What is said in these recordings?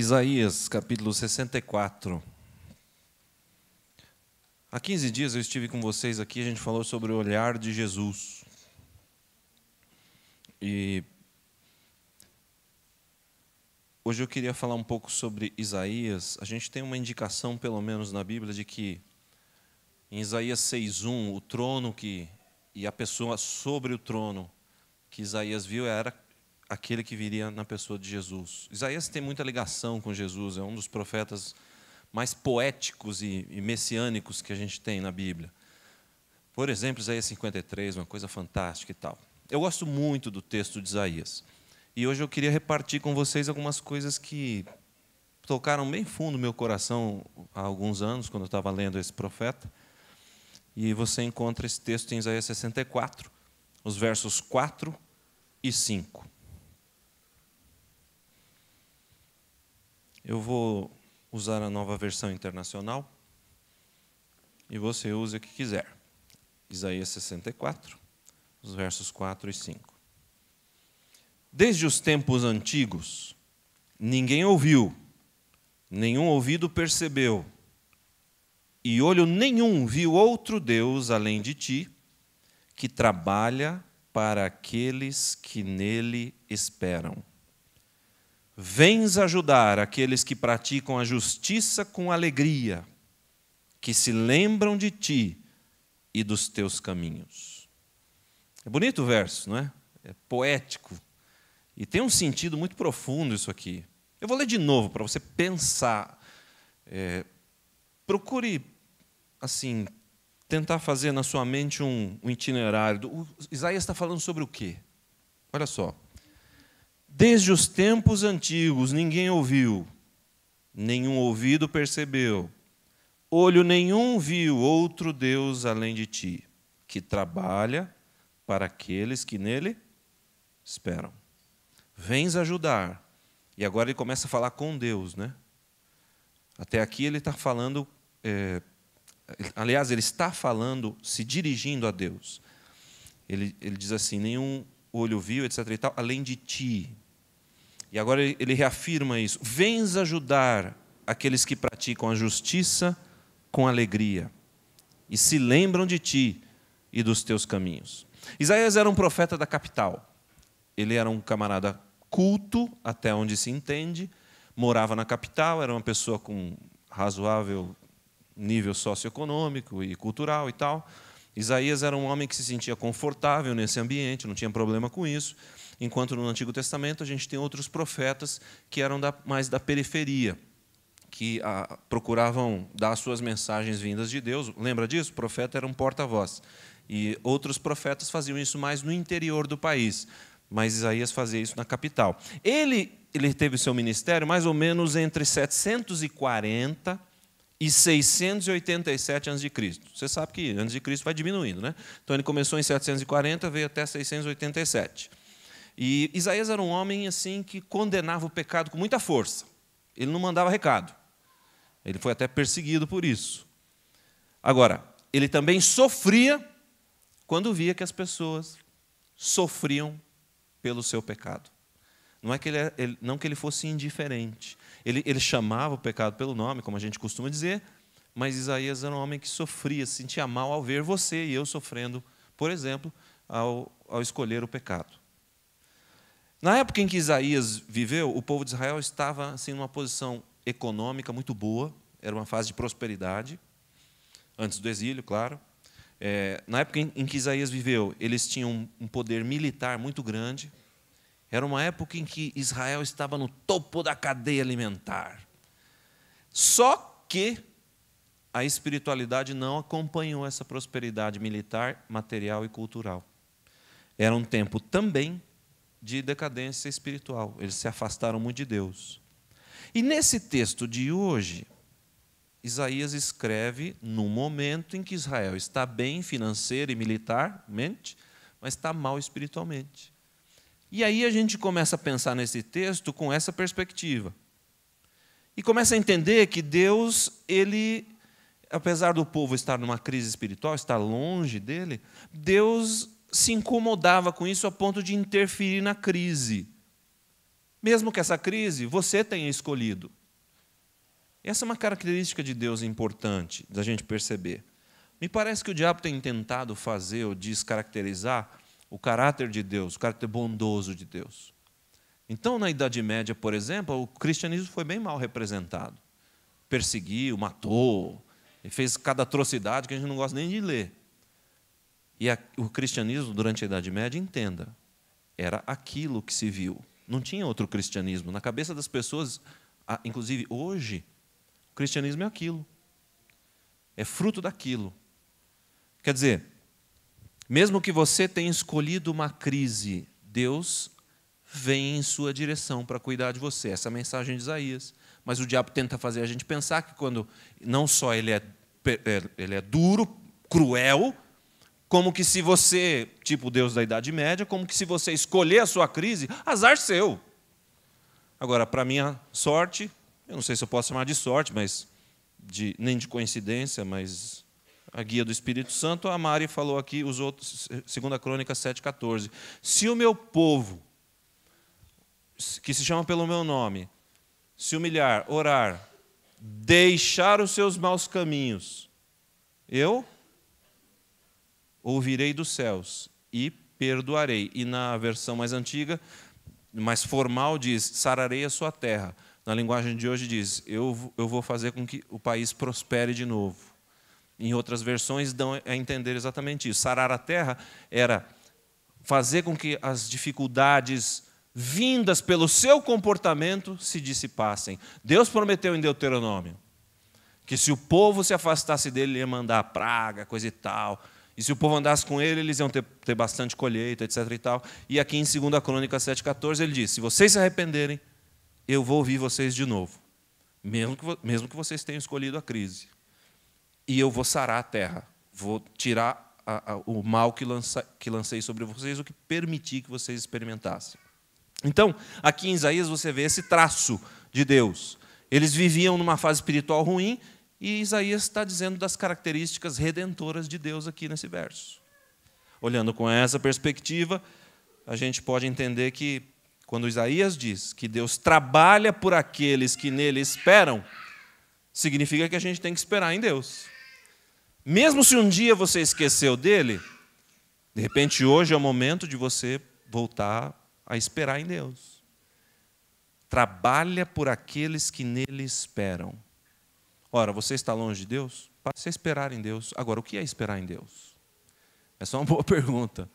Isaías, capítulo 64. Há 15 dias eu estive com vocês aqui, a gente falou sobre o olhar de Jesus. E hoje eu queria falar um pouco sobre Isaías. A gente tem uma indicação, pelo menos na Bíblia, de que em Isaías 6:1, o trono que e a pessoa sobre o trono que Isaías viu era aquele que viria na pessoa de Jesus. Isaías tem muita ligação com Jesus, é um dos profetas mais poéticos e, messiânicos que a gente tem na Bíblia. Por exemplo, Isaías 53, uma coisa fantástica e tal. Eu gosto muito do texto de Isaías. E hoje eu queria repartir com vocês algumas coisas que tocaram bem fundo meu coração há alguns anos, quando eu estava lendo esse profeta. E você encontra esse texto em Isaías 64, os versos 4 e 5. Eu vou usar a nova versão internacional e você usa o que quiser. Isaías 64, os versos 4 e 5. Desde os tempos antigos, ninguém ouviu, nenhum ouvido percebeu, e olho nenhum viu outro Deus além de ti, que trabalha para aqueles que nele esperam. Vens ajudar aqueles que praticam a justiça com alegria, que se lembram de ti e dos teus caminhos. É bonito o verso, não é? É poético. E tem um sentido muito profundo isso aqui. Eu vou ler de novo para você pensar. É, procure, assim, tentar fazer na sua mente um, um itinerário. O Isaías está falando sobre o quê? Olha só. Desde os tempos antigos ninguém ouviu, nenhum ouvido percebeu, olho nenhum viu outro Deus além de ti, que trabalha para aqueles que nele esperam. Vens ajudar. E agora ele começa a falar com Deus, né? Até aqui ele está falando, é, aliás, ele está falando, se dirigindo a Deus. Ele, ele diz assim: nenhum olho viu, etc. E tal, além de ti. E agora ele reafirma isso: Vens ajudar aqueles que praticam a justiça com alegria e se lembram de ti e dos teus caminhos. Isaías era um profeta da capital. Ele era um camarada culto, até onde se entende, morava na capital, era uma pessoa com razoável nível socioeconômico e cultural e tal. Isaías era um homem que se sentia confortável nesse ambiente, não tinha problema com isso. Enquanto no Antigo Testamento a gente tem outros profetas que eram da, mais da periferia, que a, ah, procuravam dar suas mensagens vindas de Deus. Lembra disso? O profeta era um porta-voz. E outros profetas faziam isso mais no interior do país, mas Isaías fazia isso na capital. Ele, ele teve seu ministério mais ou menos entre 740 e 687 a.C. Você sabe que antes de Cristo vai diminuindo, né? Então ele começou em 740, veio até 687. E Isaías era um homem assim que condenava o pecado com muita força. Ele não mandava recado. Ele foi até perseguido por isso. Agora, ele também sofria quando via que as pessoas sofriam pelo seu pecado. Não é que ele, é, ele, não que ele fosse indiferente. Ele, ele chamava o pecado pelo nome, como a gente costuma dizer, mas Isaías era um homem que sofria, se sentia mal ao ver você e eu sofrendo, por exemplo, ao, ao escolher o pecado. Na época em que Isaías viveu, o povo de Israel estava assim, numa posição econômica muito boa, era uma fase de prosperidade, antes do exílio, claro. É, na época em, que Isaías viveu, eles tinham um poder militar muito grande. Era uma época em que Israel estava no topo da cadeia alimentar. Só que a espiritualidade não acompanhou essa prosperidade militar, material e cultural. Era um tempo também de decadência espiritual. Eles se afastaram muito de Deus. E nesse texto de hoje, Isaías escreve num momento em que Israel está bem financeiro e militarmente, mas está mal espiritualmente. E aí a gente começa a pensar nesse texto com essa perspectiva. E começa a entender que Deus, ele apesar do povo estar numa crise espiritual, estar longe dele, Deus se incomodava com isso a ponto de interferir na crise. Mesmo que essa crise você tenha escolhido. Essa é uma característica de Deus importante da gente perceber. Me parece que o diabo tem tentado fazer ou descaracterizar o caráter de Deus, o caráter bondoso de Deus. Então, na Idade Média, por exemplo, o cristianismo foi bem mal representado. Perseguiu, matou, fez cada atrocidade que a gente não gosta nem de ler. E a, o cristianismo, durante a Idade Média, entenda, era aquilo que se viu. Não tinha outro cristianismo. Na cabeça das pessoas, inclusive hoje, o cristianismo é aquilo. É fruto daquilo. Quer dizer, mesmo que você tenha escolhido uma crise, Deus vem em sua direção para cuidar de você. Essa é a mensagem de Isaías. Mas o diabo tenta fazer a gente pensar que quando não só ele é, é ele é duro, cruel, como que se você, tipo Deus da Idade Média, como que se você escolher a sua crise, azar seu. Agora, para minha sorte, eu não sei se eu posso chamar de sorte, mas de, nem de coincidência, mas a guia do Espírito Santo, a Mari falou aqui, os outros, 2 Crônica 7,14. Se o meu povo, que se chama pelo meu nome, se humilhar, orar, deixar os seus maus caminhos, eu ouvirei dos céus e perdoarei. E na versão mais antiga, mais formal, diz: sararei a sua terra. Na linguagem de hoje, diz: eu, eu vou fazer com que o país prospere de novo. Em outras versões, dão a entender exatamente isso. Sarar a terra era fazer com que as dificuldades vindas pelo seu comportamento se dissipassem. Deus prometeu em Deuteronômio que se o povo se afastasse dele, ele ia mandar praga, coisa e tal. E se o povo andasse com ele, eles iam ter, ter bastante colheita, etc. E, tal. e aqui em 2 Crônica 7,14 ele diz: Se vocês se arrependerem, eu vou ouvir vocês de novo, mesmo que, mesmo que vocês tenham escolhido a crise. E eu vou sarar a terra, vou tirar a, a, o mal que, lança, que lancei sobre vocês, o que permiti que vocês experimentassem. Então, aqui em Isaías você vê esse traço de Deus. Eles viviam numa fase espiritual ruim, e Isaías está dizendo das características redentoras de Deus aqui nesse verso. Olhando com essa perspectiva, a gente pode entender que quando Isaías diz que Deus trabalha por aqueles que nele esperam, significa que a gente tem que esperar em Deus. Mesmo se um dia você esqueceu dele, de repente hoje é o momento de você voltar a esperar em Deus. Trabalha por aqueles que nele esperam. Ora, você está longe de Deus? Passe você esperar em Deus. Agora, o que é esperar em Deus? Essa é uma boa pergunta.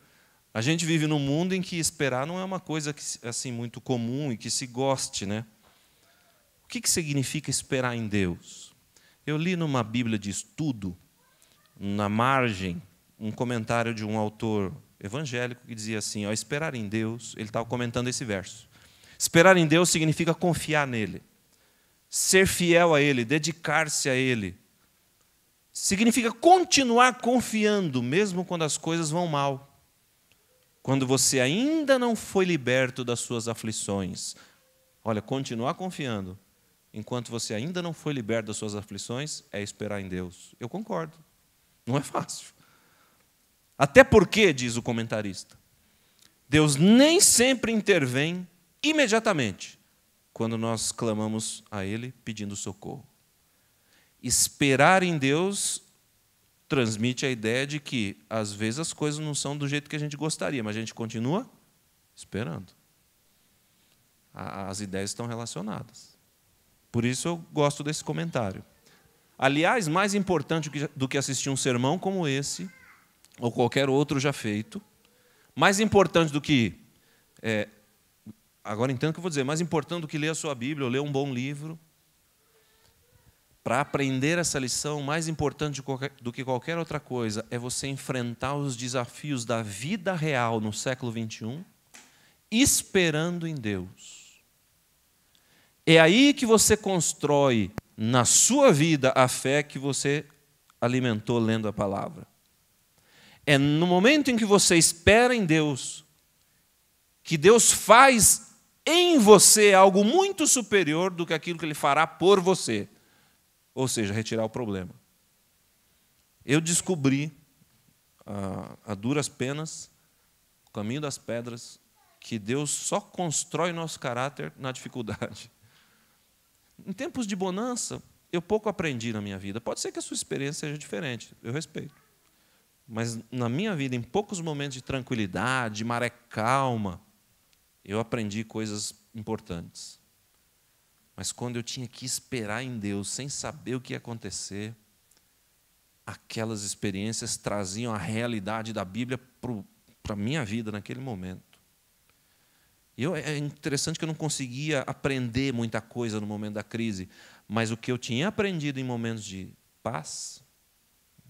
A gente vive num mundo em que esperar não é uma coisa que, assim muito comum e que se goste, né? O que, que significa esperar em Deus? Eu li numa Bíblia de estudo, na margem, um comentário de um autor evangélico que dizia assim: ó, esperar em Deus, ele estava comentando esse verso. Esperar em Deus significa confiar nele ser fiel a Ele, dedicar-se a Ele. Significa continuar confiando, mesmo quando as coisas vão mal. Quando você ainda não foi liberto das suas aflições. Olha, continuar confiando enquanto você ainda não foi liberto das suas aflições é esperar em Deus. Eu concordo. Não é fácil. Até porque, diz o comentarista, Deus nem sempre intervém imediatamente quando nós clamamos a Ele pedindo socorro. Esperar em Deus transmite a ideia de que, às vezes, as coisas não são do jeito que a gente gostaria, mas a gente continua esperando. As ideias estão relacionadas. Por isso eu gosto desse comentário. Aliás, mais importante do que assistir um sermão como esse, ou qualquer outro já feito, mais importante do que é, agora entendo o que eu vou dizer, mais importante do que ler a sua Bíblia ou ler um bom livro, para aprender essa lição, mais importante do que qualquer outra coisa é você enfrentar os desafios da vida real no século 21, esperando em Deus. É aí que você constrói na sua vida a fé que você alimentou lendo a palavra. É no momento em que você espera em Deus, que Deus faz em você é algo muito superior do que aquilo que ele fará por você. Ou seja, retirar o problema. Eu descobri, a, a duras penas, o caminho das pedras, que Deus só constrói nosso caráter na dificuldade. Em tempos de bonança, eu pouco aprendi na minha vida. Pode ser que a sua experiência seja diferente, eu respeito. Mas na minha vida, em poucos momentos de tranquilidade, de maré calma, eu aprendi coisas importantes. Mas quando eu tinha que esperar em Deus, sem saber o que ia acontecer, aquelas experiências traziam a realidade da Bíblia para a minha vida naquele momento. Eu, é interessante que eu não conseguia aprender muita coisa no momento da crise, mas o que eu tinha aprendido em momentos de paz,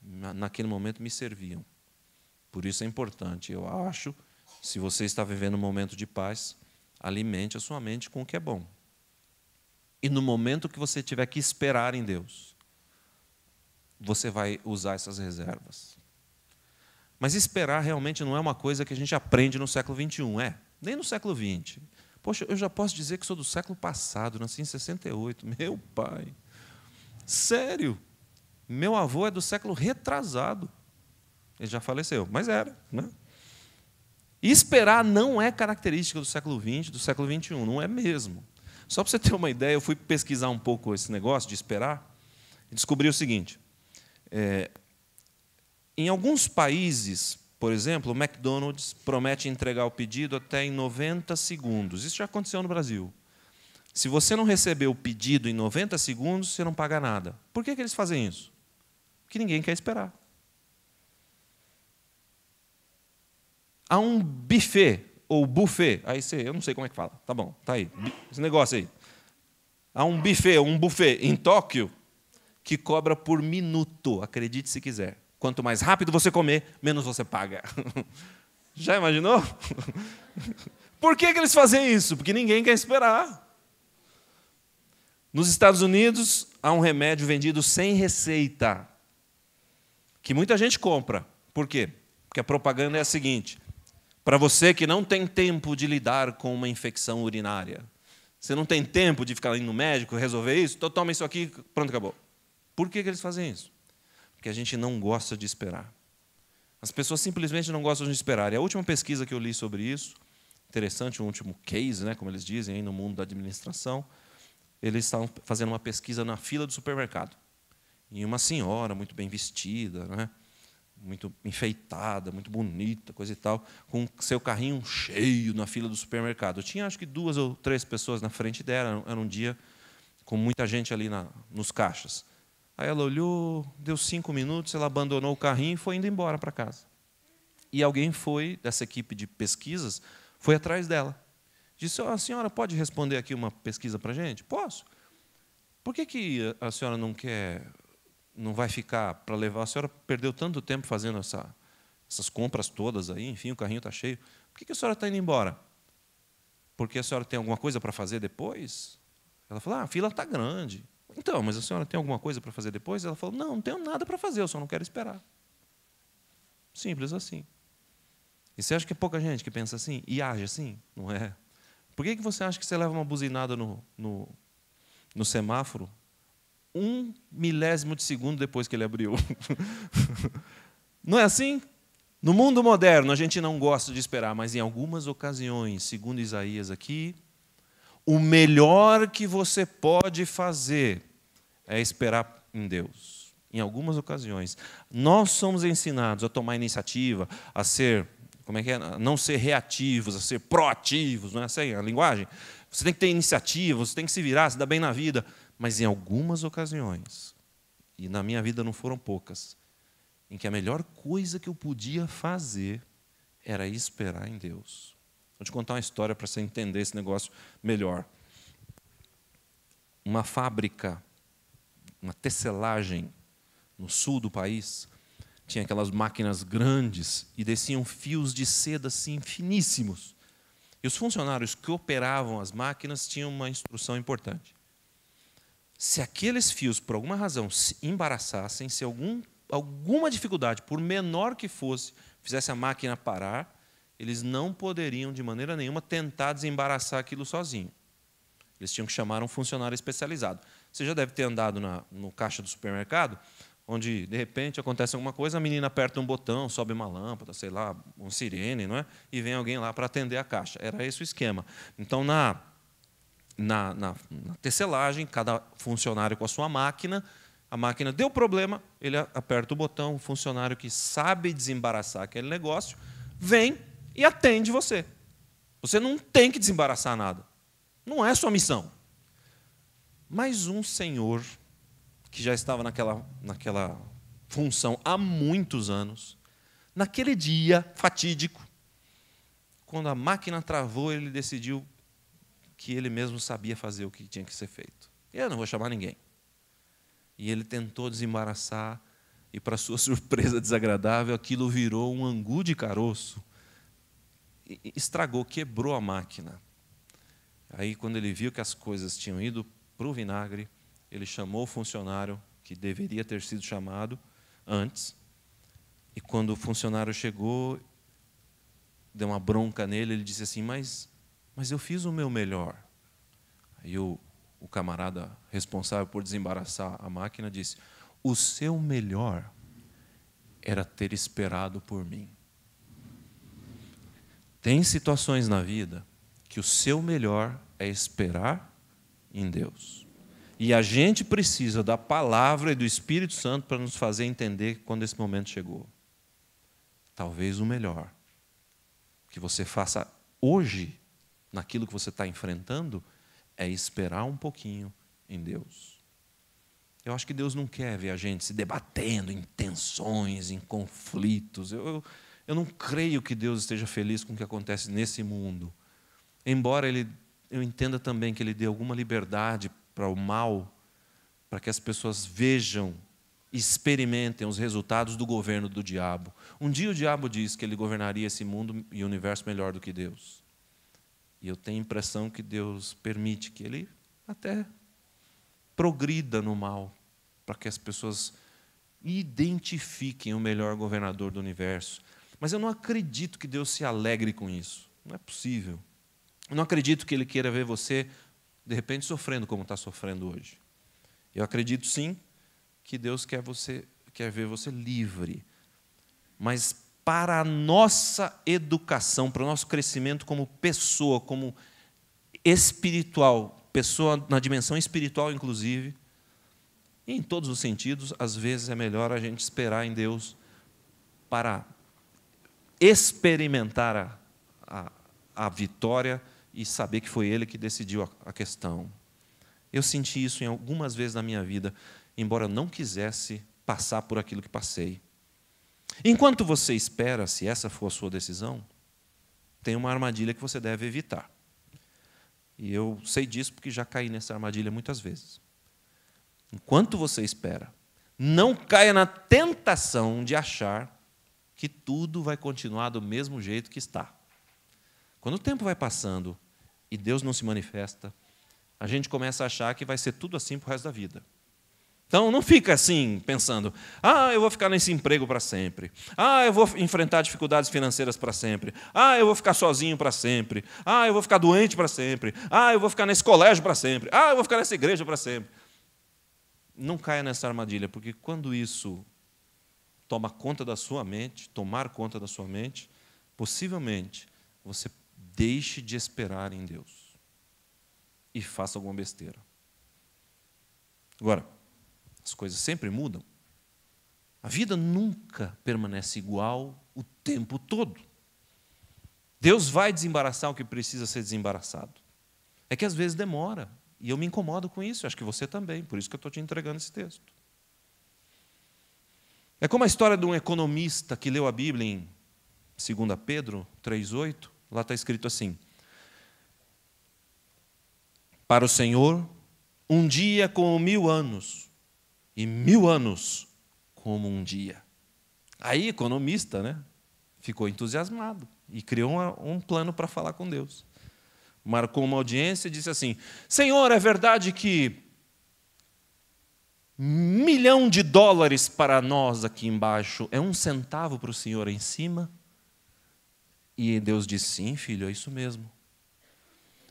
naquele momento me serviam. Por isso é importante. Eu acho se você está vivendo um momento de paz, alimente a sua mente com o que é bom. E no momento que você tiver que esperar em Deus, você vai usar essas reservas. Mas esperar realmente não é uma coisa que a gente aprende no século XXI, é? Nem no século XX. Poxa, eu já posso dizer que sou do século passado, nasci em 68. Meu pai. Sério? Meu avô é do século retrasado. Ele já faleceu, mas era, né? E esperar não é característica do século XX, do século XXI, não é mesmo. Só para você ter uma ideia, eu fui pesquisar um pouco esse negócio de esperar e descobri o seguinte: é, em alguns países, por exemplo, o McDonald's promete entregar o pedido até em 90 segundos. Isso já aconteceu no Brasil. Se você não receber o pedido em 90 segundos, você não paga nada. Por que, que eles fazem isso? Porque ninguém quer esperar. a um buffet, ou buffet, aí você, eu não sei como é que fala, tá bom, tá aí, esse negócio aí. Há um buffet, um buffet em Tóquio que cobra por minuto, acredite se quiser. Quanto mais rápido você comer, menos você paga. Já imaginou? Por que, que eles fazem isso? Porque ninguém quer esperar. Nos Estados Unidos, há um remédio vendido sem receita, que muita gente compra. Por quê? Porque a propaganda é a seguinte: para você que não tem tempo de lidar com uma infecção urinária, você não tem tempo de ficar indo no médico, resolver isso, então toma isso aqui, pronto, acabou. Por que, que eles fazem isso? Porque a gente não gosta de esperar. As pessoas simplesmente não gostam de esperar. E a última pesquisa que eu li sobre isso, interessante, o último case, né, como eles dizem, aí no mundo da administração, eles estavam fazendo uma pesquisa na fila do supermercado. E uma senhora muito bem vestida, né? muito enfeitada, muito bonita, coisa e tal, com seu carrinho cheio na fila do supermercado. tinha acho que duas ou três pessoas na frente dela, era um dia com muita gente ali na, nos caixas. Aí ela olhou, deu cinco minutos, ela abandonou o carrinho e foi indo embora para casa. E alguém foi, dessa equipe de pesquisas, foi atrás dela. Disse, oh, a senhora pode responder aqui uma pesquisa para a gente? Posso. Por que, que a senhora não quer não vai ficar para levar. A senhora perdeu tanto tempo fazendo essa, essas compras todas aí, enfim, o carrinho está cheio. Por que, que a senhora está indo embora? Porque a senhora tem alguma coisa para fazer depois? Ela falou: ah, a fila está grande. Então, mas a senhora tem alguma coisa para fazer depois? Ela falou: não, não tenho nada para fazer, eu só não quero esperar. Simples assim. E você acha que é pouca gente que pensa assim e age assim? Não é? Por que, que você acha que você leva uma buzinada no, no, no semáforo um milésimo de segundo depois que ele abriu. não é assim? No mundo moderno, a gente não gosta de esperar, mas em algumas ocasiões, segundo Isaías aqui, o melhor que você pode fazer é esperar em Deus. Em algumas ocasiões, nós somos ensinados a tomar iniciativa, a ser, como é que é? A não ser reativos, a ser proativos, não é assim a linguagem? Você tem que ter iniciativa, você tem que se virar, se dar bem na vida. Mas em algumas ocasiões, e na minha vida não foram poucas, em que a melhor coisa que eu podia fazer era esperar em Deus. Vou te contar uma história para você entender esse negócio melhor. Uma fábrica, uma tecelagem no sul do país, tinha aquelas máquinas grandes e desciam fios de seda assim finíssimos. E os funcionários que operavam as máquinas tinham uma instrução importante se aqueles fios, por alguma razão, se embaraçassem, se algum, alguma dificuldade, por menor que fosse, fizesse a máquina parar, eles não poderiam, de maneira nenhuma, tentar desembaraçar aquilo sozinho. Eles tinham que chamar um funcionário especializado. Você já deve ter andado na, no caixa do supermercado, onde, de repente, acontece alguma coisa, a menina aperta um botão, sobe uma lâmpada, sei lá, um sirene, não é? e vem alguém lá para atender a caixa. Era esse o esquema. Então, na na, na, na tecelagem, cada funcionário com a sua máquina. A máquina deu problema, ele aperta o botão, o funcionário que sabe desembaraçar aquele negócio vem e atende você. Você não tem que desembaraçar nada. Não é sua missão. Mas um senhor que já estava naquela, naquela função há muitos anos, naquele dia fatídico, quando a máquina travou, ele decidiu que ele mesmo sabia fazer o que tinha que ser feito. Eu não vou chamar ninguém. E ele tentou desembaraçar, e para sua surpresa desagradável, aquilo virou um angu de caroço. E estragou, quebrou a máquina. Aí, quando ele viu que as coisas tinham ido para o vinagre, ele chamou o funcionário que deveria ter sido chamado antes. E quando o funcionário chegou, deu uma bronca nele, ele disse assim: Mas mas eu fiz o meu melhor. Aí o, o camarada responsável por desembaraçar a máquina disse: O seu melhor era ter esperado por mim. Tem situações na vida que o seu melhor é esperar em Deus. E a gente precisa da palavra e do Espírito Santo para nos fazer entender quando esse momento chegou. Talvez o melhor que você faça hoje naquilo que você está enfrentando é esperar um pouquinho em Deus. Eu acho que Deus não quer ver a gente se debatendo em tensões, em conflitos. Eu, eu, eu não creio que Deus esteja feliz com o que acontece nesse mundo. Embora ele, eu entenda também que Ele dê alguma liberdade para o mal, para que as pessoas vejam experimentem os resultados do governo do diabo. Um dia o diabo diz que ele governaria esse mundo e o universo melhor do que Deus. E eu tenho a impressão que Deus permite que ele até progrida no mal, para que as pessoas identifiquem o melhor governador do universo. Mas eu não acredito que Deus se alegre com isso. Não é possível. Eu não acredito que Ele queira ver você, de repente, sofrendo como está sofrendo hoje. Eu acredito sim que Deus quer, você, quer ver você livre. Mas para a nossa educação, para o nosso crescimento como pessoa, como espiritual, pessoa na dimensão espiritual, inclusive, em todos os sentidos, às vezes é melhor a gente esperar em Deus para experimentar a, a, a vitória e saber que foi Ele que decidiu a, a questão. Eu senti isso em algumas vezes na minha vida, embora não quisesse passar por aquilo que passei. Enquanto você espera, se essa for a sua decisão, tem uma armadilha que você deve evitar. E eu sei disso porque já caí nessa armadilha muitas vezes. Enquanto você espera, não caia na tentação de achar que tudo vai continuar do mesmo jeito que está. Quando o tempo vai passando e Deus não se manifesta, a gente começa a achar que vai ser tudo assim para o resto da vida. Então não fica assim pensando: ah, eu vou ficar nesse emprego para sempre. Ah, eu vou enfrentar dificuldades financeiras para sempre. Ah, eu vou ficar sozinho para sempre. Ah, eu vou ficar doente para sempre. Ah, eu vou ficar nesse colégio para sempre. Ah, eu vou ficar nessa igreja para sempre. Não caia nessa armadilha, porque quando isso toma conta da sua mente, tomar conta da sua mente, possivelmente você deixe de esperar em Deus e faça alguma besteira. Agora, as coisas sempre mudam. A vida nunca permanece igual o tempo todo. Deus vai desembaraçar o que precisa ser desembaraçado. É que às vezes demora, e eu me incomodo com isso, acho que você também, por isso que eu estou te entregando esse texto. É como a história de um economista que leu a Bíblia em 2 Pedro 3,8, lá está escrito assim: Para o Senhor, um dia com mil anos, e mil anos como um dia. Aí, economista, né, ficou entusiasmado e criou uma, um plano para falar com Deus. Marcou uma audiência e disse assim: Senhor, é verdade que milhão de dólares para nós aqui embaixo é um centavo para o Senhor em cima? E Deus disse: Sim, filho, é isso mesmo.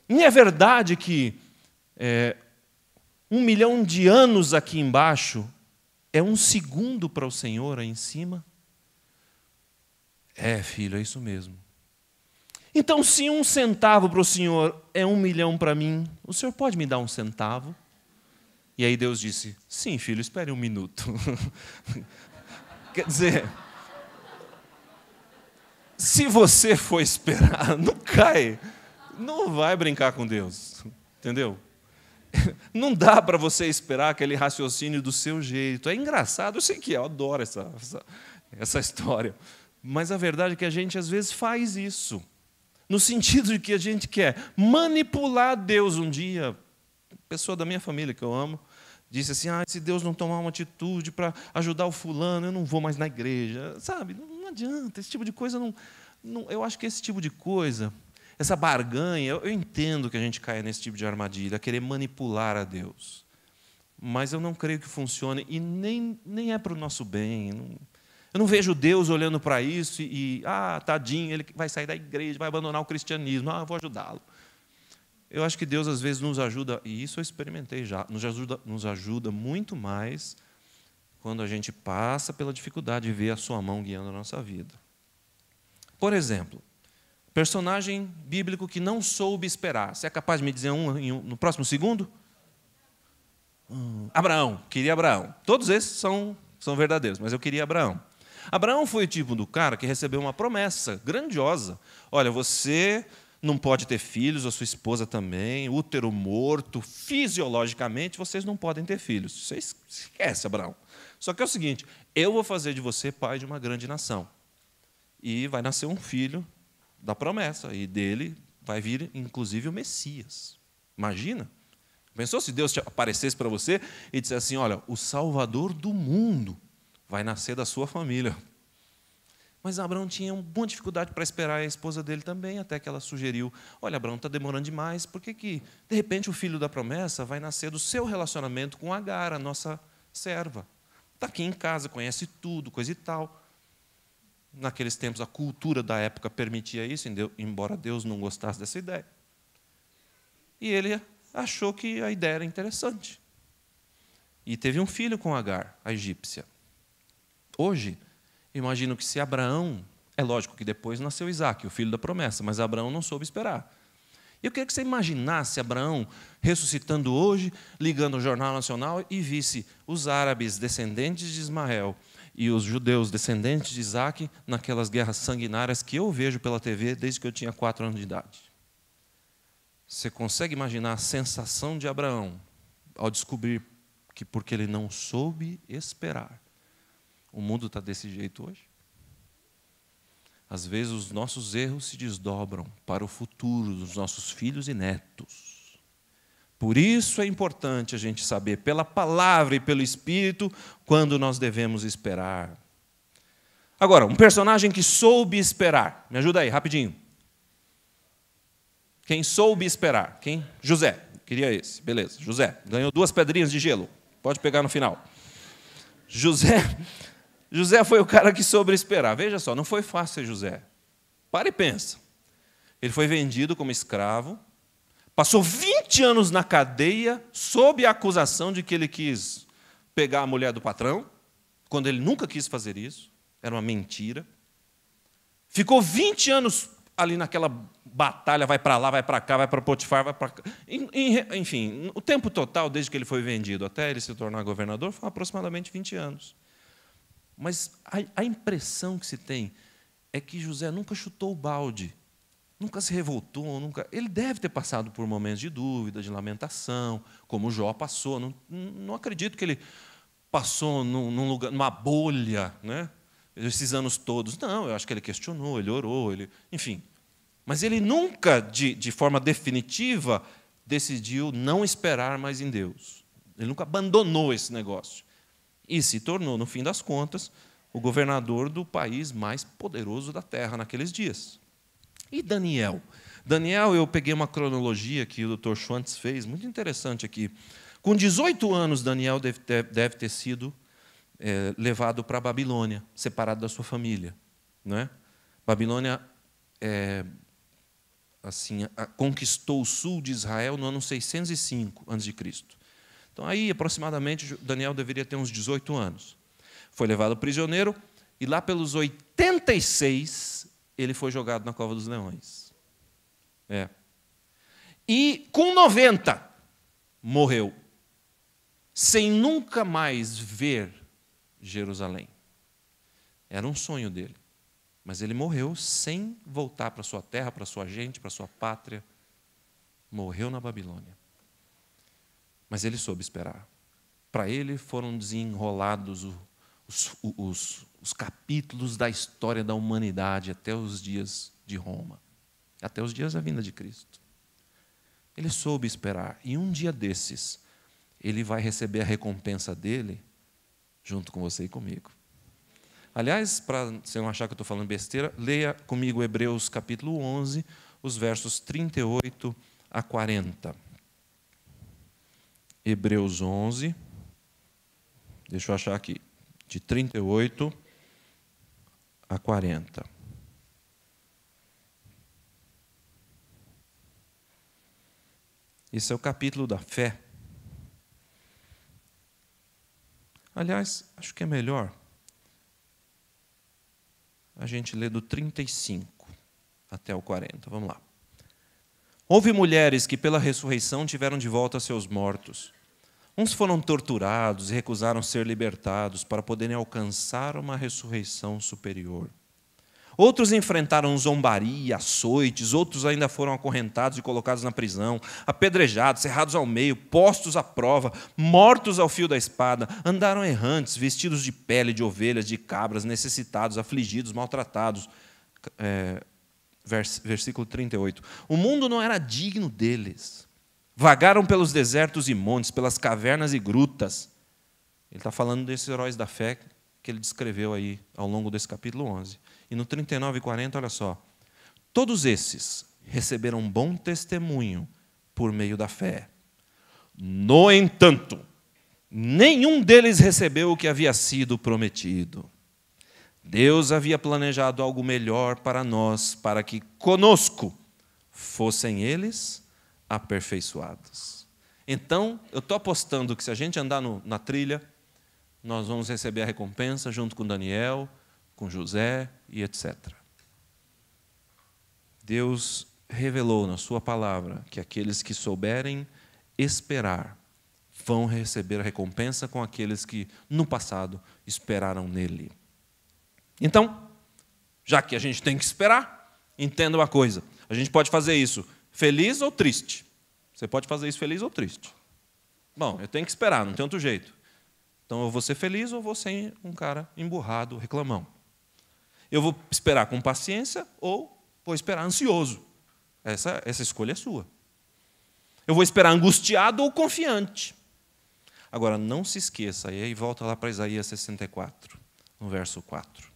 E é verdade que é, um milhão de anos aqui embaixo é um segundo para o Senhor aí em cima? É, filho, é isso mesmo. Então, se um centavo para o Senhor é um milhão para mim, o Senhor pode me dar um centavo? E aí Deus disse: Sim, filho, espere um minuto. Quer dizer, se você for esperar, não cai, não vai brincar com Deus, entendeu? não dá para você esperar aquele raciocínio do seu jeito. É engraçado, eu sei que é, eu adoro essa, essa, essa história. Mas a verdade é que a gente às vezes faz isso. No sentido de que a gente quer manipular Deus um dia. Pessoa da minha família que eu amo disse assim: ah, se Deus não tomar uma atitude para ajudar o fulano, eu não vou mais na igreja. Sabe? Não, não adianta, esse tipo de coisa não, não. Eu acho que esse tipo de coisa essa barganha, eu entendo que a gente caia nesse tipo de armadilha, querer manipular a Deus. Mas eu não creio que funcione e nem, nem é para o nosso bem. Eu não vejo Deus olhando para isso e, ah, tadinho, ele vai sair da igreja, vai abandonar o cristianismo, ah, vou ajudá-lo. Eu acho que Deus às vezes nos ajuda, e isso eu experimentei já, nos ajuda, nos ajuda muito mais quando a gente passa pela dificuldade e vê a sua mão guiando a nossa vida. Por exemplo, Personagem bíblico que não soube esperar. Você é capaz de me dizer um, um no próximo segundo? Hum, Abraão, queria Abraão. Todos esses são, são verdadeiros, mas eu queria Abraão. Abraão foi o tipo do cara que recebeu uma promessa grandiosa. Olha, você não pode ter filhos, a sua esposa também, útero morto, fisiologicamente vocês não podem ter filhos. Você esquece, Abraão. Só que é o seguinte: eu vou fazer de você pai de uma grande nação. E vai nascer um filho da promessa, e dele vai vir inclusive o Messias. Imagina? Pensou se Deus aparecesse para você e dissesse assim: Olha, o Salvador do mundo vai nascer da sua família. Mas Abraão tinha uma boa dificuldade para esperar a esposa dele também, até que ela sugeriu: Olha, Abraão está demorando demais, por que, que de repente o filho da promessa vai nascer do seu relacionamento com Agar, a nossa serva? Está aqui em casa, conhece tudo, coisa e tal. Naqueles tempos, a cultura da época permitia isso, embora Deus não gostasse dessa ideia. E ele achou que a ideia era interessante. E teve um filho com Agar, a egípcia. Hoje, imagino que se Abraão. É lógico que depois nasceu Isaac, o filho da promessa, mas Abraão não soube esperar. Eu queria que você imaginasse Abraão ressuscitando hoje, ligando ao Jornal Nacional e visse os árabes descendentes de Ismael e os judeus descendentes de Isaac naquelas guerras sanguinárias que eu vejo pela TV desde que eu tinha quatro anos de idade. Você consegue imaginar a sensação de Abraão ao descobrir que, porque ele não soube esperar, o mundo está desse jeito hoje? Às vezes os nossos erros se desdobram para o futuro dos nossos filhos e netos. Por isso é importante a gente saber, pela palavra e pelo Espírito, quando nós devemos esperar. Agora, um personagem que soube esperar. Me ajuda aí, rapidinho. Quem soube esperar? Quem? José. Queria esse. Beleza. José. Ganhou duas pedrinhas de gelo. Pode pegar no final. José. José foi o cara que soube esperar. Veja só, não foi fácil ser José. Para e pensa. Ele foi vendido como escravo, passou 20 20 anos na cadeia sob a acusação de que ele quis pegar a mulher do patrão, quando ele nunca quis fazer isso, era uma mentira. Ficou 20 anos ali naquela batalha, vai para lá, vai para cá, vai para Potifar, vai para cá. Enfim, o tempo total, desde que ele foi vendido até ele se tornar governador, foi aproximadamente 20 anos. Mas a impressão que se tem é que José nunca chutou o balde nunca se revoltou, nunca. Ele deve ter passado por momentos de dúvida, de lamentação, como Jó passou. Não, não acredito que ele passou num, num lugar, numa bolha, né? Esses anos todos. Não, eu acho que ele questionou, ele orou, ele, enfim. Mas ele nunca, de, de forma definitiva, decidiu não esperar mais em Deus. Ele nunca abandonou esse negócio. E se tornou, no fim das contas, o governador do país mais poderoso da terra naqueles dias. E Daniel? Daniel, eu peguei uma cronologia que o Dr. Schwantz fez, muito interessante aqui. Com 18 anos, Daniel deve ter, deve ter sido é, levado para a Babilônia, separado da sua família. Não é? Babilônia é, assim, a, conquistou o sul de Israel no ano 605 a.C. Então, aí, aproximadamente, Daniel deveria ter uns 18 anos. Foi levado prisioneiro e, lá pelos 86, ele foi jogado na cova dos leões. É. E com 90, morreu, sem nunca mais ver Jerusalém. Era um sonho dele. Mas ele morreu sem voltar para sua terra, para sua gente, para sua pátria. Morreu na Babilônia. Mas ele soube esperar. Para ele foram desenrolados os, os, os os capítulos da história da humanidade até os dias de Roma, até os dias da vinda de Cristo. Ele soube esperar, e um dia desses, ele vai receber a recompensa dele junto com você e comigo. Aliás, para você não achar que eu estou falando besteira, leia comigo Hebreus capítulo 11, os versos 38 a 40. Hebreus 11, deixa eu achar aqui, de 38 a 40. Isso é o capítulo da fé. Aliás, acho que é melhor a gente ler do 35 até o 40. Vamos lá. Houve mulheres que, pela ressurreição, tiveram de volta seus mortos. Uns foram torturados e recusaram ser libertados para poderem alcançar uma ressurreição superior. Outros enfrentaram zombaria, açoites, outros ainda foram acorrentados e colocados na prisão, apedrejados, cerrados ao meio, postos à prova, mortos ao fio da espada, andaram errantes, vestidos de pele de ovelhas, de cabras, necessitados, afligidos, maltratados. É, versículo 38. O mundo não era digno deles. Vagaram pelos desertos e montes, pelas cavernas e grutas. Ele está falando desses heróis da fé que ele descreveu aí ao longo desse capítulo 11. E no 39 e 40, olha só. Todos esses receberam bom testemunho por meio da fé. No entanto, nenhum deles recebeu o que havia sido prometido. Deus havia planejado algo melhor para nós, para que conosco fossem eles aperfeiçoados. Então, eu estou apostando que se a gente andar no, na trilha, nós vamos receber a recompensa junto com Daniel, com José e etc. Deus revelou na Sua palavra que aqueles que souberem esperar vão receber a recompensa com aqueles que no passado esperaram nele. Então, já que a gente tem que esperar, entenda uma coisa: a gente pode fazer isso Feliz ou triste? Você pode fazer isso feliz ou triste. Bom, eu tenho que esperar, não tem outro jeito. Então eu vou ser feliz ou vou ser um cara emburrado, reclamão. Eu vou esperar com paciência ou vou esperar ansioso. Essa, essa escolha é sua. Eu vou esperar angustiado ou confiante. Agora, não se esqueça, e aí volta lá para Isaías 64, no verso 4.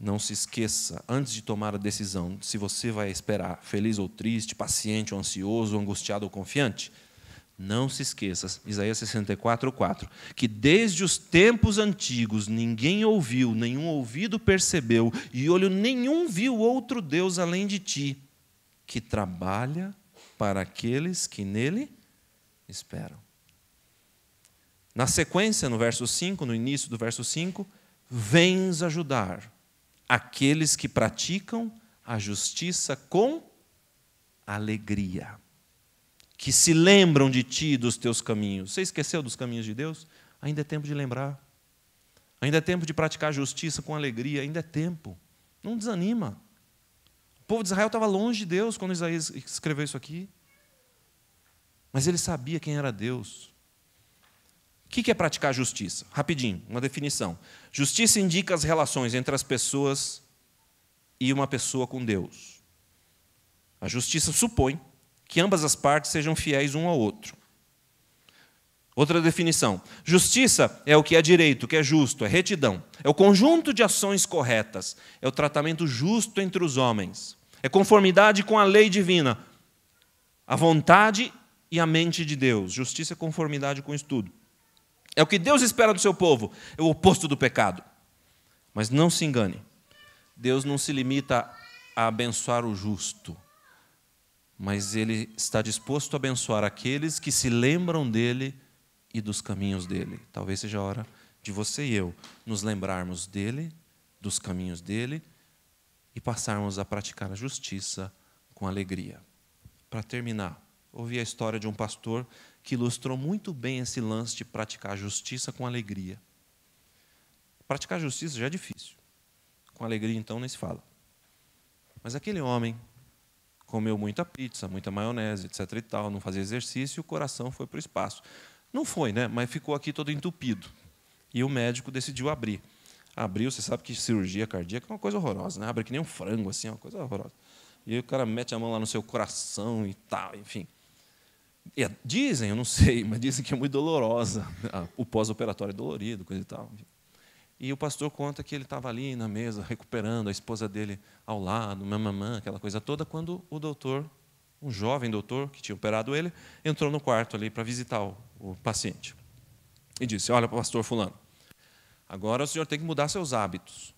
Não se esqueça, antes de tomar a decisão, se você vai esperar feliz ou triste, paciente ou ansioso, angustiado ou confiante. Não se esqueça, Isaías 64, 4, que desde os tempos antigos ninguém ouviu, nenhum ouvido percebeu, e olho nenhum viu outro Deus além de ti, que trabalha para aqueles que nele esperam. Na sequência, no verso 5, no início do verso 5, vens ajudar aqueles que praticam a justiça com alegria, que se lembram de ti, e dos teus caminhos. Você esqueceu dos caminhos de Deus? Ainda é tempo de lembrar. Ainda é tempo de praticar a justiça com alegria, ainda é tempo. Não desanima. O povo de Israel estava longe de Deus quando Isaías escreveu isso aqui. Mas ele sabia quem era Deus. O que é praticar justiça? Rapidinho, uma definição. Justiça indica as relações entre as pessoas e uma pessoa com Deus. A justiça supõe que ambas as partes sejam fiéis um ao outro. Outra definição: justiça é o que é direito, o que é justo, é retidão. É o conjunto de ações corretas, é o tratamento justo entre os homens, é conformidade com a lei divina, a vontade e a mente de Deus. Justiça é conformidade com o estudo. É o que Deus espera do seu povo, é o oposto do pecado. Mas não se engane, Deus não se limita a abençoar o justo, mas Ele está disposto a abençoar aqueles que se lembram dele e dos caminhos dele. Talvez seja a hora de você e eu nos lembrarmos dele, dos caminhos dele e passarmos a praticar a justiça com alegria. Para terminar, ouvi a história de um pastor que ilustrou muito bem esse lance de praticar justiça com alegria. Praticar justiça já é difícil. Com alegria, então, nem se fala. Mas aquele homem comeu muita pizza, muita maionese, etc. e tal, não fazia exercício e o coração foi para o espaço. Não foi, né? Mas ficou aqui todo entupido. E o médico decidiu abrir. Abriu, você sabe que cirurgia cardíaca é uma coisa horrorosa, né? Abre que nem um frango, assim, é uma coisa horrorosa. E aí o cara mete a mão lá no seu coração e tal, enfim. É, dizem, eu não sei, mas dizem que é muito dolorosa, o pós-operatório é dolorido, coisa e tal. E o pastor conta que ele estava ali na mesa, recuperando a esposa dele ao lado, mamãe, aquela coisa toda, quando o doutor, um jovem doutor que tinha operado ele, entrou no quarto ali para visitar o, o paciente. E disse: Olha, pastor Fulano, agora o senhor tem que mudar seus hábitos.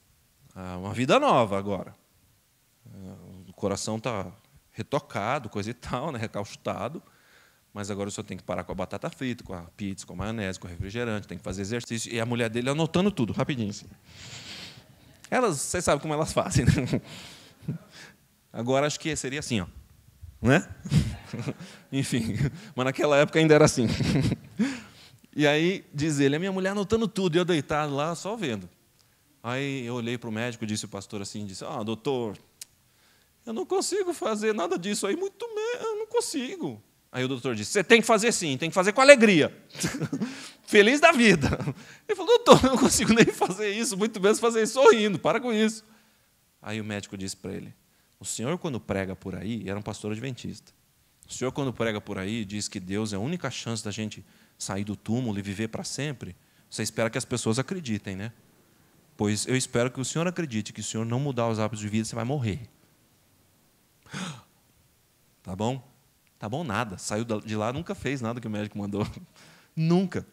Ah, uma vida nova agora. Ah, o coração está retocado, coisa e tal, né? recalchutado mas agora o senhor tem que parar com a batata frita, com a pizza, com a maionese, com o refrigerante, tem que fazer exercício. E a mulher dele anotando tudo, rapidinho. Assim. Elas, vocês sabem como elas fazem. Né? Agora acho que seria assim, ó. Né? Enfim, mas naquela época ainda era assim. E aí, diz ele, a minha mulher anotando tudo, e eu deitado lá, só vendo. Aí eu olhei para o médico, disse o pastor assim, disse, ah, doutor, eu não consigo fazer nada disso aí, muito menos, eu não consigo. Aí o doutor disse: Você tem que fazer sim, tem que fazer com alegria. Feliz da vida. Ele falou: Doutor, eu não consigo nem fazer isso, muito menos fazer isso sorrindo, para com isso. Aí o médico disse para ele: O senhor, quando prega por aí, era um pastor adventista. O senhor, quando prega por aí, diz que Deus é a única chance da gente sair do túmulo e viver para sempre. Você espera que as pessoas acreditem, né? Pois eu espero que o senhor acredite que se o senhor não mudar os hábitos de vida, você vai morrer. Tá bom? Tá bom, nada. Saiu de lá, nunca fez nada que o médico mandou. nunca.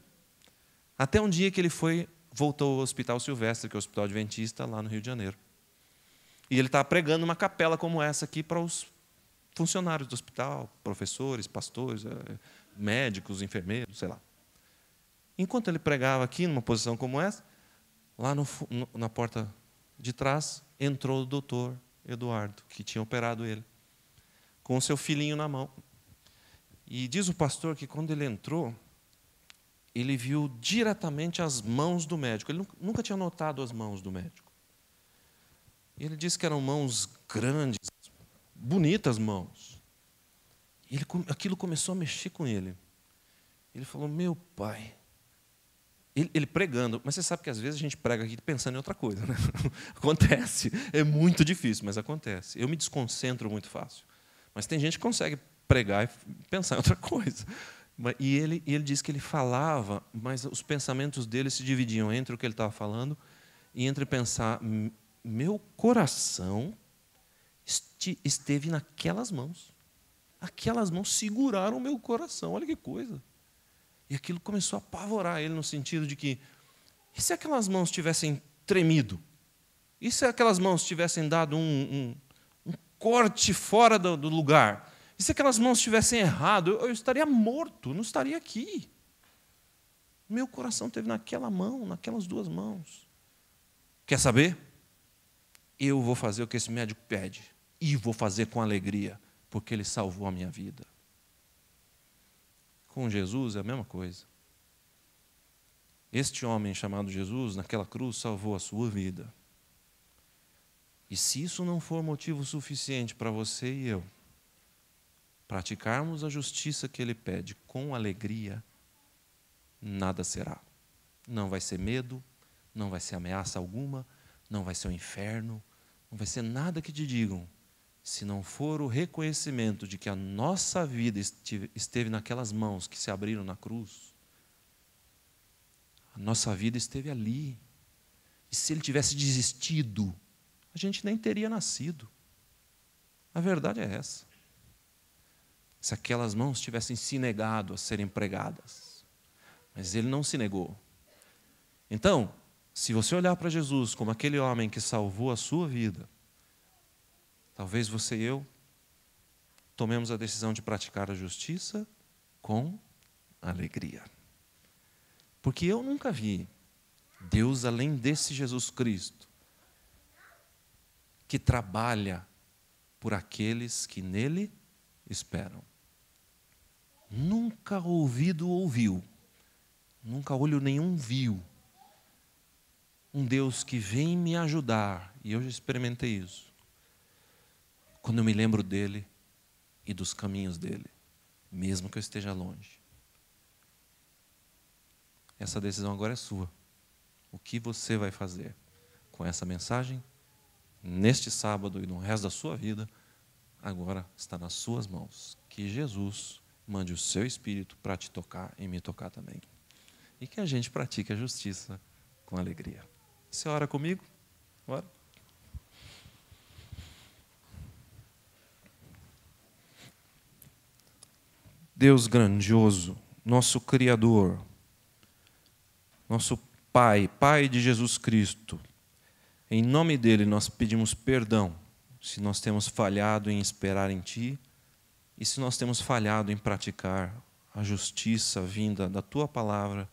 Até um dia que ele foi, voltou ao Hospital Silvestre, que é o Hospital Adventista, lá no Rio de Janeiro. E ele estava tá pregando uma capela como essa aqui para os funcionários do hospital, professores, pastores, é, médicos, enfermeiros, sei lá. Enquanto ele pregava aqui, numa posição como essa, lá no, no, na porta de trás entrou o doutor Eduardo, que tinha operado ele, com o seu filhinho na mão, e diz o pastor que quando ele entrou, ele viu diretamente as mãos do médico. Ele nunca tinha notado as mãos do médico. E ele disse que eram mãos grandes, bonitas mãos. E ele, aquilo começou a mexer com ele. Ele falou: Meu pai. Ele, ele, pregando, mas você sabe que às vezes a gente prega aqui pensando em outra coisa. Né? Acontece. É muito difícil, mas acontece. Eu me desconcentro muito fácil. Mas tem gente que consegue pregar e pensar em outra coisa. E ele, ele diz que ele falava, mas os pensamentos dele se dividiam entre o que ele estava falando e entre pensar, meu coração esteve naquelas mãos. Aquelas mãos seguraram meu coração, olha que coisa. E aquilo começou a apavorar ele no sentido de que, e se aquelas mãos tivessem tremido? E se aquelas mãos tivessem dado um, um, um corte fora do, do lugar? E se aquelas mãos tivessem errado, eu estaria morto, não estaria aqui. Meu coração teve naquela mão, naquelas duas mãos. Quer saber? Eu vou fazer o que esse médico pede. E vou fazer com alegria, porque ele salvou a minha vida. Com Jesus é a mesma coisa. Este homem chamado Jesus, naquela cruz, salvou a sua vida. E se isso não for motivo suficiente para você e eu praticarmos a justiça que Ele pede com alegria, nada será. Não vai ser medo, não vai ser ameaça alguma, não vai ser o um inferno, não vai ser nada que te digam, se não for o reconhecimento de que a nossa vida esteve naquelas mãos que se abriram na cruz. A nossa vida esteve ali. E se ele tivesse desistido, a gente nem teria nascido. A verdade é essa se aquelas mãos tivessem se negado a serem pregadas. Mas ele não se negou. Então, se você olhar para Jesus como aquele homem que salvou a sua vida, talvez você e eu tomemos a decisão de praticar a justiça com alegria. Porque eu nunca vi Deus além desse Jesus Cristo, que trabalha por aqueles que nele esperam. Nunca ouvido ouviu, nunca olho nenhum viu. Um Deus que vem me ajudar, e eu já experimentei isso. Quando eu me lembro dele e dos caminhos dele, mesmo que eu esteja longe. Essa decisão agora é sua. O que você vai fazer com essa mensagem neste sábado e no resto da sua vida, agora está nas suas mãos. Que Jesus mande o seu espírito para te tocar e me tocar também. E que a gente pratique a justiça com alegria. Você ora comigo? Ora. Deus grandioso, nosso Criador, nosso Pai, Pai de Jesus Cristo, em nome dele nós pedimos perdão se nós temos falhado em esperar em Ti e se nós temos falhado em praticar a justiça vinda da tua palavra,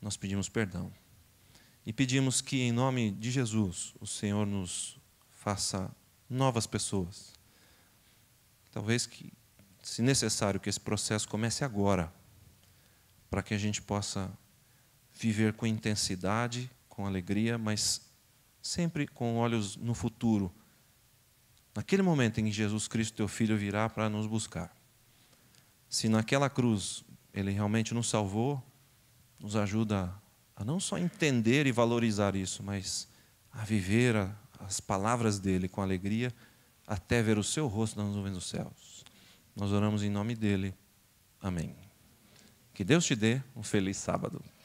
nós pedimos perdão. E pedimos que, em nome de Jesus, o Senhor nos faça novas pessoas. Talvez que, se necessário, que esse processo comece agora, para que a gente possa viver com intensidade, com alegria, mas sempre com olhos no futuro Naquele momento em que Jesus Cristo, teu filho, virá para nos buscar. Se naquela cruz ele realmente nos salvou, nos ajuda a não só entender e valorizar isso, mas a viver a, as palavras dele com alegria até ver o seu rosto nas nuvens dos céus. Nós oramos em nome dele. Amém. Que Deus te dê um feliz sábado.